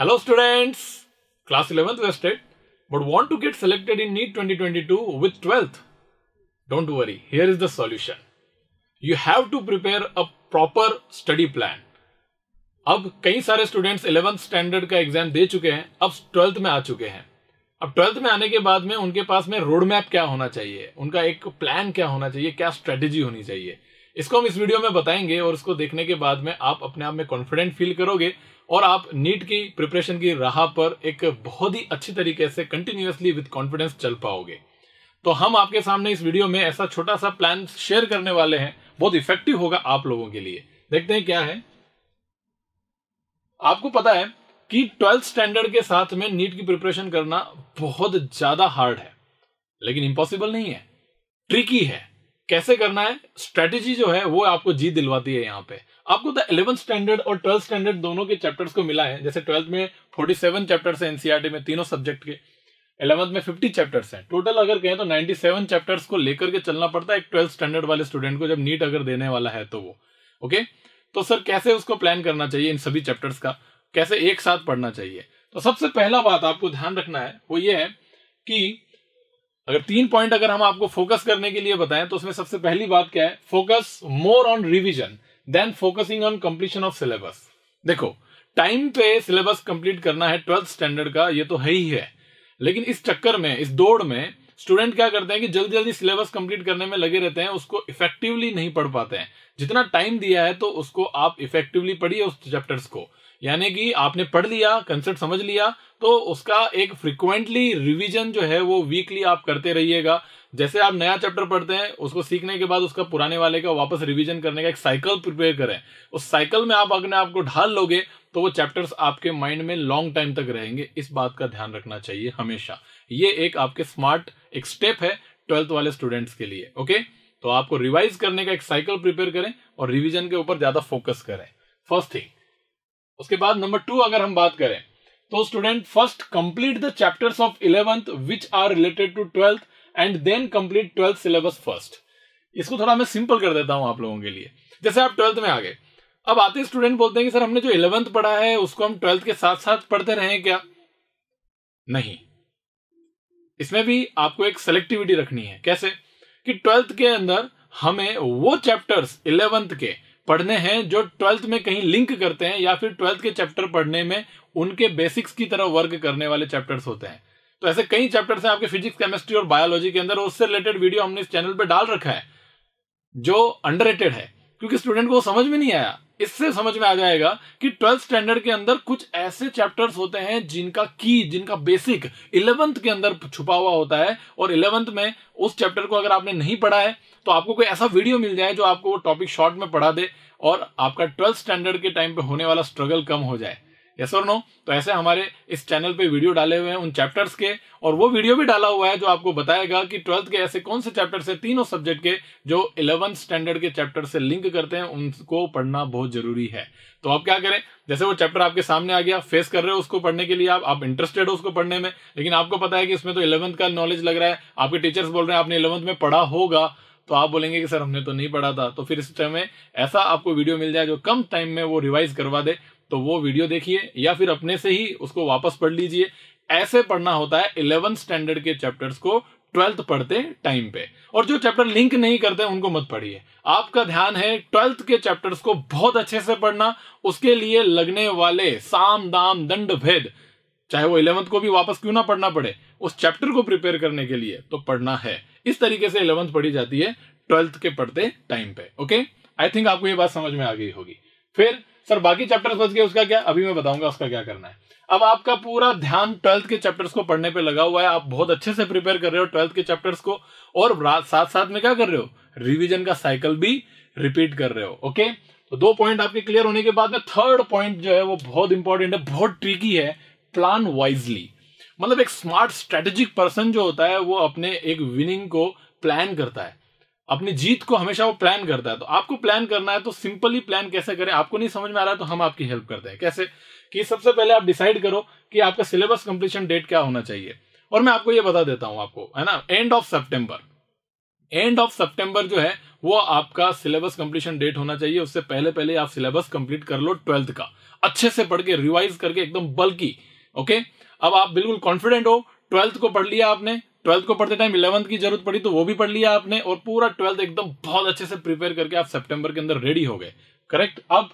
Hello students, class 11th West but want to get selected in NEET 2022 with 12th? Don't worry, here is the solution. You have to prepare a proper study plan. अब कई सारे students 11th standard का exam दे चुके हैं अब twelfth में आ चुके हैं अब ट्वेल्थ में आने के बाद में उनके पास में रोड मैप क्या होना चाहिए उनका एक प्लान क्या होना चाहिए क्या स्ट्रेटेजी होनी चाहिए इसको हम इस वीडियो में बताएंगे और उसको देखने के बाद में आप अपने आप में कॉन्फिडेंट फील करोगे और आप नीट की प्रिपरेशन की राह पर एक बहुत ही अच्छी तरीके से कंटिन्यूसली विद कॉन्फिडेंस चल पाओगे तो हम आपके सामने इस वीडियो में ऐसा छोटा सा प्लान शेयर करने वाले हैं बहुत इफेक्टिव होगा आप लोगों के लिए देखते हैं क्या है आपको पता है कि ट्वेल्थ स्टैंडर्ड के साथ में नीट की प्रिपरेशन करना बहुत ज्यादा हार्ड है लेकिन इम्पॉसिबल नहीं है ट्रिकी है कैसे करना है स्ट्रेटेजी जो है वो आपको जीत दिलवाती है यहाँ पे आपको तो इलेवन स्टैंडर्ड और ट्वेल्थ स्टैंडर्ड दोनों के चैप्टर्स को मिला है जैसे ट्वेल्थ में फोर्टी सेवन चैप्टर्स है एनसीआरटी में तीनों सब्जेक्ट के इलेवंथ में फिफ्टी चैप्टर्स हैं टोटल अगर कहें तो नाइन्टी सेवन चैप्टर्स को लेकर के चलना पड़ता है एक ट्वेल्थ स्टैंडर्ड वाले स्टूडेंट को जब नीट अगर देने वाला है तो वो ओके तो सर कैसे उसको प्लान करना चाहिए इन सभी चैप्टर्स का कैसे एक साथ पढ़ना चाहिए तो सबसे पहला बात आपको ध्यान रखना है वो ये है कि अगर तीन पॉइंट अगर हम आपको फोकस करने के लिए बताएं तो उसमें सबसे पहली बात क्या है focus more on revision then focusing on completion of syllabus देखो टाइम पे सिलेबस कंप्लीट करना है ट्वेल्थ स्टैंडर्ड का ये तो है ही है लेकिन इस चक्कर में इस दौड़ में स्टूडेंट क्या करते हैं कि जल्दी जल्दी सिलेबस कंप्लीट करने में लगे रहते हैं उसको इफेक्टिवली नहीं पढ़ पाते हैं जितना टाइम दिया है तो उसको आप इफेक्टिवली पढ़िए उस चैप्टर्स को यानी कि आपने पढ़ लिया कंसेप्ट समझ लिया तो उसका एक फ्रिक्वेंटली रिवीजन जो है वो वीकली आप करते रहिएगा जैसे आप नया चैप्टर पढ़ते हैं उसको सीखने के बाद उसका पुराने वाले का वापस रिवीजन करने का एक साइकिल प्रिपेयर करें उस साइकिल में आप अपने आपको ढाल लोगे तो वो चैप्टर्स आपके माइंड में लॉन्ग टाइम तक रहेंगे इस बात का ध्यान रखना चाहिए हमेशा ये एक आपके स्मार्ट एक स्टेप है ट्वेल्थ वाले स्टूडेंट्स के लिए ओके तो आपको रिवाइज करने का एक साइकिल प्रिपेयर करें और रिविजन के ऊपर ज्यादा फोकस करें फर्स्ट थिंग उसके बाद नंबर टू अगर हम बात करें तो student first complete the chapters of eleventh which are related to twelfth and then complete twelfth syllabus first इसको थोड़ा मैं सिंपल कर देता हूं आप लोगों के लिए जैसे आप ट्वेल्थ में आ गए अब आते स्टूडेंट बोलते हैं कि सर हमने जो इलेवंथ पढ़ा है उसको हम ट्वेल्थ के साथ साथ पढ़ते रहे क्या नहीं इसमें भी आपको एक सेलेक्टिविटी रखनी है कैसे कि ट्वेल्थ के अंदर हमें वो चैप्टर्स इलेवंथ के पढ़ने हैं जो ट्वेल्थ में कहीं लिंक करते हैं या फिर ट्वेल्थ के चैप्टर पढ़ने में उनके बेसिक्स की तरह वर्क करने वाले चैप्टर्स होते हैं तो ऐसे कई चैप्टर्स हैं आपके फिजिक्स केमिस्ट्री और बायोलॉजी के अंदर उससे रिलेटेड वीडियो हमने इस चैनल पर डाल रखा है जो अंडर है क्योंकि स्टूडेंट को समझ में नहीं आया इससे समझ में आ जाएगा कि ट्वेल्थ स्टैंडर्ड के अंदर कुछ ऐसे चैप्टर्स होते हैं जिनका की जिनका बेसिक इलेवंथ के अंदर छुपा हुआ होता है और इलेवंथ में उस चैप्टर को अगर आपने नहीं पढ़ा है तो आपको कोई ऐसा वीडियो मिल जाए जो आपको वो टॉपिक शॉर्ट में पढ़ा दे और आपका ट्वेल्थ स्टैंडर्ड के टाइम पे होने वाला स्ट्रगल कम हो जाए यस और नो तो ऐसे हमारे इस चैनल पे वीडियो डाले हुए हैं उन चैप्टर्स के और वो वीडियो भी डाला हुआ है जो आपको बताएगा कि ट्वेल्थ के ऐसे कौन से चैप्टर्स से तीनों सब्जेक्ट के जो इलेवंथ स्टैंडर्ड के चैप्टर से लिंक करते हैं उनको पढ़ना बहुत जरूरी है तो आप क्या करें जैसे वो चैप्टर आपके सामने आ गया फेस कर रहे हो उसको पढ़ने के लिए आप आप इंटरेस्टेड हो उसको पढ़ने में लेकिन आपको पता है कि इसमें तो इलेवंथ का नॉलेज लग रहा है आपके टीचर्स बोल रहे हैं आपने इलेवंथ में पढ़ा होगा तो आप बोलेंगे कि सर हमने तो नहीं पढ़ा था तो फिर इस टाइम में ऐसा आपको वीडियो मिल जाए जो कम टाइम में वो रिवाइज करवा दे तो वो वीडियो देखिए या फिर अपने से ही उसको वापस पढ़ लीजिए ऐसे पढ़ना होता है इलेवंथ स्टैंडर्ड के चैप्टर्स को ट्वेल्थ पढ़ते टाइम पे और जो चैप्टर लिंक नहीं करते उनको मत पढ़िए आपका ध्यान है ट्वेल्थ के चैप्टर्स को बहुत अच्छे से पढ़ना उसके लिए लगने वाले साम दाम दंड भेद चाहे वो इलेवंथ को भी वापस क्यों ना पढ़ना पड़े उस चैप्टर को प्रिपेयर करने के लिए तो पढ़ना है इस तरीके से इलेवंथ पढ़ी जाती है ट्वेल्थ के पढ़ते टाइम पे ओके आई थिंक आपको ये बात समझ में आ गई होगी फिर सर बाकी चैप्टर्स बच गए उसका क्या अभी मैं बताऊंगा उसका क्या करना है अब आपका पूरा ध्यान ट्वेल्थ के चैप्टर्स को पढ़ने पे लगा हुआ है आप बहुत अच्छे से प्रिपेयर कर रहे हो ट्वेल्थ के चैप्टर्स को और साथ साथ में क्या कर रहे हो रिवीजन का साइकिल भी रिपीट कर रहे हो ओके तो दो पॉइंट आपके क्लियर होने के बाद में थर्ड पॉइंट जो है वो बहुत इंपॉर्टेंट है बहुत ट्रिकी है प्लान वाइजली मतलब एक स्मार्ट स्ट्रेटेजिक पर्सन जो होता है वो अपने एक विनिंग को प्लान करता है अपनी जीत को हमेशा वो प्लान करता है तो आपको प्लान करना है तो सिंपली प्लान कैसे करें आपको नहीं समझ में आ रहा तो हम आपकी हेल्प करते हैं कैसे कि सबसे पहले आप डिसाइड करो कि आपका सिलेबस कंप्लीशन डेट क्या होना चाहिए और मैं आपको ये बता देता हूं आपको है ना end of September end of September जो है वो आपका सिलेबस कंप्लीशन डेट होना चाहिए उससे पहले पहले आप सिलेबस कंप्लीट कर लो ट्वेल्थ का अच्छे से पढ़ के रिवाइज करके एकदम बल्कि ओके अब आप बिल्कुल कॉन्फिडेंट हो ट्वेल्थ को पढ़ लिया आपने ट्वेल्थ को पढ़ते टाइम इलेवंथ की जरूरत पड़ी तो वो भी पढ़ लिया आपने और पूरा ट्वेल्थ एकदम बहुत अच्छे से प्रिपेयर करके आप सेप्टेम्बर के अंदर रेडी हो गए करेक्ट अब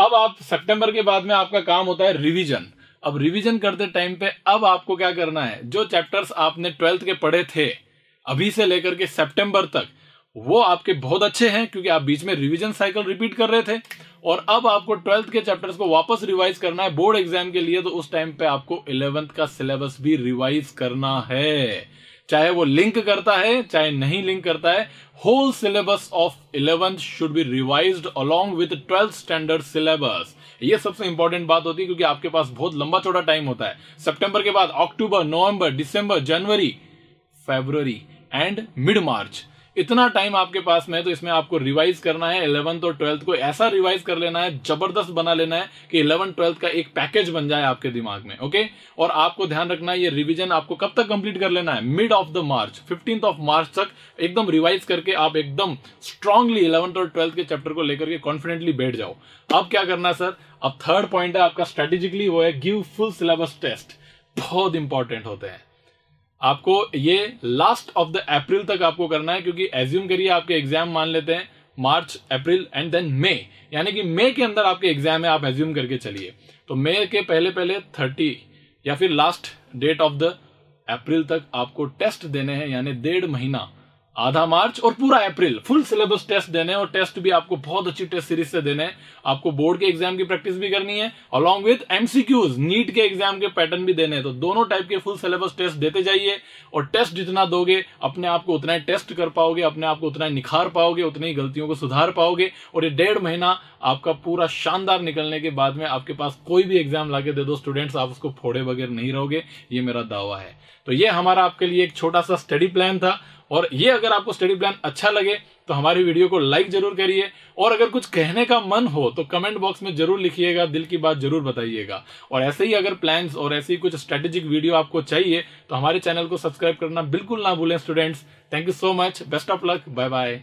अब आप सेप्टेम्बर के बाद में आपका काम होता है रिविजन अब रिविजन करते टाइम पे अब आपको क्या करना है जो चैप्टर्स आपने ट्वेल्थ के पढ़े थे अभी से लेकर के सेप्टेम्बर तक वो आपके बहुत अच्छे हैं क्योंकि आप बीच में रिविजन साइकिल रिपीट कर रहे थे और अब आपको ट्वेल्थ के चैप्टर्स को वापस रिवाइज करना है बोर्ड एग्जाम के लिए तो उस टाइम पे आपको इलेवंथ का सिलेबस भी रिवाइज करना है चाहे वो लिंक करता है चाहे नहीं लिंक करता है whole syllabus of eleventh should be revise along with twelfth standard syllabus ये सबसे इंपॉर्टेंट बात होती है क्योंकि आपके पास बहुत लंबा छोटा टाइम होता है सितंबर के बाद अक्टूबर नवंबर दिसंबर जनवरी फेबर एंड मिड मार्च इतना टाइम आपके पास में है तो इसमें आपको रिवाइज करना है इलेवंथ और ट्वेल्थ को ऐसा रिवाइज कर लेना है जबरदस्त बना लेना है कि इलेवन ट्वेल्थ का एक पैकेज बन जाए आपके दिमाग में ओके और आपको ध्यान रखना है ये रिविजन आपको कब तक कंप्लीट कर लेना है mid of the March fifteenth of March तक एकदम रिवाइज करके आप एकदम स्ट्रांगली इलेवंथ और ट्वेल्थ के चैप्टर को लेकर के कॉन्फिडेंटली बैठ जाओ अब क्या करना है सर अब थर्ड पॉइंट है आपका स्ट्रेटेजिकली वो है गिव फुल सिलेबस टेस्ट बहुत इंपॉर्टेंट होते हैं आपको ये लास्ट ऑफ द अप्रैल तक आपको करना है क्योंकि एज्यूम करिए आपके एग्जाम मान लेते हैं मार्च अप्रैल एंड देन मे यानी कि मे के अंदर आपके एग्जाम है आप एज्यूम करके चलिए तो मे के पहले पहले थर्टी या फिर last date of the April तक आपको टेस्ट देने हैं यानी डेढ़ महीना आधा मार्च और पूरा अप्रैल फुल सिलेबस टेस्ट देने और टेस्ट भी आपको बहुत अच्छी टेस्ट सीरीज से देने आपको बोर्ड के एग्जाम की प्रैक्टिस भी करनी है अलॉन्ग विद एमसीक्यूज नीट के एग्जाम के पैटर्न भी देने तो दोनों टाइप के फुल सिलेबस टेस्ट देते जाइए और टेस्ट जितना दोगे अपने आप को उतना ही टेस्ट कर पाओगे अपने आप को उतना ही निखार पाओगे उतनी ही गलतियों को सुधार पाओगे और ये डेढ़ महीना आपका पूरा शानदार निकलने के बाद में आपके पास कोई भी एग्जाम ला दे दो स्टूडेंट्स आप उसको फोड़े बगैर नहीं रहोगे ये मेरा दावा है तो ये हमारा आपके लिए एक छोटा सा स्टडी प्लान था और ये अगर आपको स्टडी प्लान अच्छा लगे तो हमारी वीडियो को लाइक जरूर करिए और अगर कुछ कहने का मन हो तो कमेंट बॉक्स में जरूर लिखिएगा दिल की बात जरूर बताइएगा और ऐसे ही अगर प्लान्स और ऐसी कुछ स्ट्रेटेजिक वीडियो आपको चाहिए तो हमारे चैनल को सब्सक्राइब करना बिल्कुल ना भूलें students thank you so much best of luck bye bye